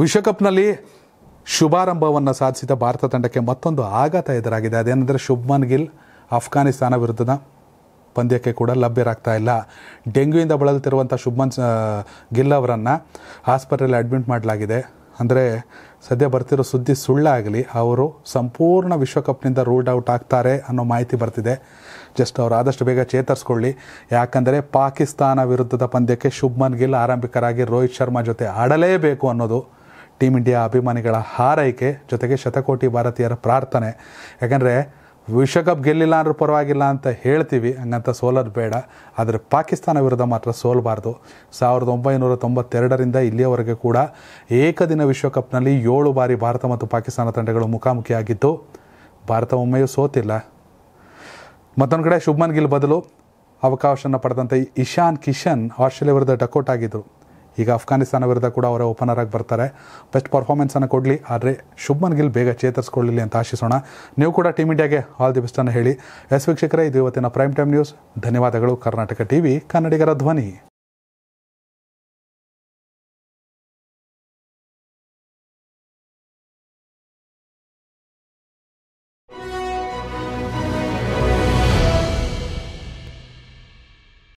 ವಿಶ್ವಕಪ್ನಲ್ಲಿ ಶುಭಾರಂಭವನ್ನು ಸಾಧಿಸಿದ ಭಾರತ ತಂಡಕ್ಕೆ ಮತ್ತೊಂದು ಆಘಾತ ಎದುರಾಗಿದೆ ಅದೇನೆಂದರೆ ಶುಭ್ಮನ್ ಗಿಲ್ ಅಫ್ಘಾನಿಸ್ತಾನ ವಿರುದ್ಧದ ಪಂದ್ಯಕ್ಕೆ ಕೂಡ ಲಭ್ಯರಾಗ್ತಾ ಇಲ್ಲ ಡೆಂಗ್ಯೂಯಿಂದ ಬಳಲುತ್ತಿರುವಂಥ ಶುಭ್ಮನ್ ಗಿಲ್ ಅವರನ್ನು ಆಸ್ಪತ್ರೆಯಲ್ಲಿ ಅಡ್ಮಿಟ್ ಮಾಡಲಾಗಿದೆ ಅಂದರೆ ಸದ್ಯ ಬರ್ತಿರೋ ಸುದ್ದಿ ಸುಳ್ಳಾಗಲಿ ಅವರು ಸಂಪೂರ್ಣ ವಿಶ್ವಕಪ್ನಿಂದ ರೂಲ್ಡ್ ಔಟ್ ಆಗ್ತಾರೆ ಅನ್ನೋ ಮಾಹಿತಿ ಬರ್ತಿದೆ ಜಸ್ಟ್ ಅವರು ಆದಷ್ಟು ಬೇಗ ಚೇತರಿಸ್ಕೊಳ್ಳಿ ಯಾಕಂದರೆ ಪಾಕಿಸ್ತಾನ ವಿರುದ್ಧದ ಪಂದ್ಯಕ್ಕೆ ಶುಭ್ಮನ್ ಗಿಲ್ ಆರಂಭಿಕರಾಗಿ ರೋಹಿತ್ ಶರ್ಮಾ ಜೊತೆ ಆಡಲೇಬೇಕು ಅನ್ನೋದು ಟೀಮ್ ಇಂಡಿಯಾ ಅಭಿಮಾನಿಗಳ ಹಾರೈಕೆ ಜೊತೆಗೆ ಶತಕೋಟಿ ಭಾರತೀಯರ ಪ್ರಾರ್ಥನೆ ಯಾಕಂದರೆ ವಿಶ್ವಕಪ್ ಗೆಲ್ಲಿಲ್ಲ ಅಂದ್ರೆ ಪರವಾಗಿಲ್ಲ ಅಂತ ಹೇಳ್ತೀವಿ ಹಂಗಂತ ಸೋಲೋದು ಬೇಡ ಆದರೆ ಪಾಕಿಸ್ತಾನ ವಿರುದ್ಧ ಮಾತ್ರ ಸೋಲಬಾರ್ದು ಸಾವಿರದ ಒಂಬೈನೂರ ತೊಂಬತ್ತೆರಡರಿಂದ ಇಲ್ಲಿಯವರೆಗೆ ಕೂಡ ಏಕದಿನ ವಿಶ್ವಕಪ್ನಲ್ಲಿ ಏಳು ಬಾರಿ ಭಾರತ ಮತ್ತು ಪಾಕಿಸ್ತಾನ ತಂಡಗಳು ಮುಖಾಮುಖಿಯಾಗಿದ್ದು ಭಾರತ ಒಮ್ಮೆಯೂ ಸೋತಿಲ್ಲ ಮತ್ತೊಂದು ಕಡೆ ಶುಭ್ಮನ್ ಗಿಲ್ ಬದಲು ಅವಕಾಶವನ್ನು ಪಡೆದಂಥ ಇಶಾನ್ ಕಿಶನ್ ಆಸ್ಟ್ರೇಲಿಯಾ ವಿರುದ್ಧ ಡಕೌಟ್ ಆಗಿದ್ದರು ಈಗ ಅಫ್ಘಾನಿಸ್ತಾನ ವಿರುದ್ಧ ಕೂಡ ಅವರ ಓಪನರ್ ಆಗಿ ಬರ್ತಾರೆ ಬೆಸ್ಟ್ ಪರ್ಫಾರ್ಮೆನ್ಸನ್ನು ಕೊಡಲಿ ಆದರೆ ಶುಭ್ಮನ್ ಗಿಲ್ ಬೇಗ ಚೇತರಿಸ್ಕೊಳ್ಳಲಿ ಅಂತ ಆಶಿಸೋಣ ನೀವು ಕೂಡ ಟೀಮ್ ಇಂಡಿಯಾಗೆ ಆಲ್ ದಿ ಬೆಸ್ಟನ್ನು ಹೇಳಿ ಎಸ್ ವೀಕ್ಷಕರೇ ಇದು ಇವತ್ತಿನ ಪ್ರೈಮ್ ಟೈಮ್ ನ್ಯೂಸ್ ಧನ್ಯವಾದಗಳು ಕರ್ನಾಟಕ ಟಿವಿ ಕನ್ನಡಿಗರ ಧ್ವನಿ